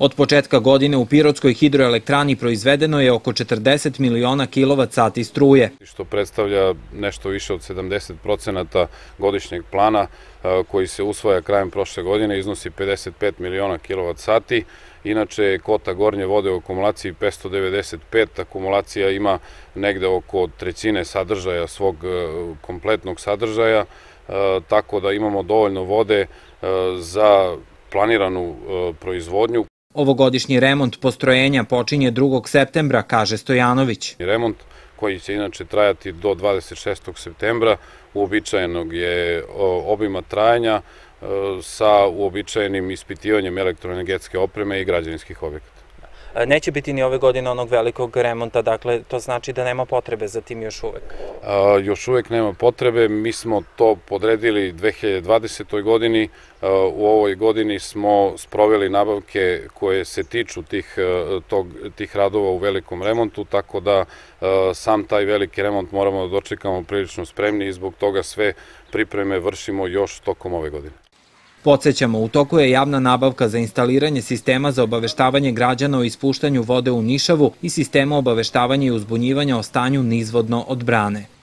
Od početka godine u Pirotskoj hidroelektrani proizvedeno je oko 40 miliona kilovat sati struje. Što predstavlja nešto više od 70% godišnjeg plana e, koji se usvaja krajem prošle godine, iznosi 55 miliona kilovat sati. Inače je kota gornje vode u akumulaciji 595, akumulacija ima negde oko trećine sadržaja svog e, kompletnog sadržaja, e, tako da imamo dovoljno vode za planiranu proizvodnju Ovogodišnji remont postrojenja počinje 2. septembra, kaže Stojanović. Remont koji će inače trajati do 26. septembra, uobičajenog je obima trajanja e, sa uobičajenim ispitivanjem elektroenergetske opreme i građevinskih objekata. E, neće biti ni ove godine onog velikog remonta, dakle to znači da nema potrebe za tim još uvek još uvek nema potrebe, mi smo to podredili 2020. godini, u ovoj godini smo sproveli nabavke koje se tiču tih, e, tog, tih radova u velikom remontu, tako da e, sam taj veliki remont moramo da dočekamo prilično spremni i zbog toga sve pripreme vršimo još tokom ove godine. Podsećamo, u toku je javna nabavka za instaliranje sistema za obaveštavanje građana o ispuštanju vode u Nišavu i sistema obaveštavanja i uzbunjivanja o stanju nizvodno od brane.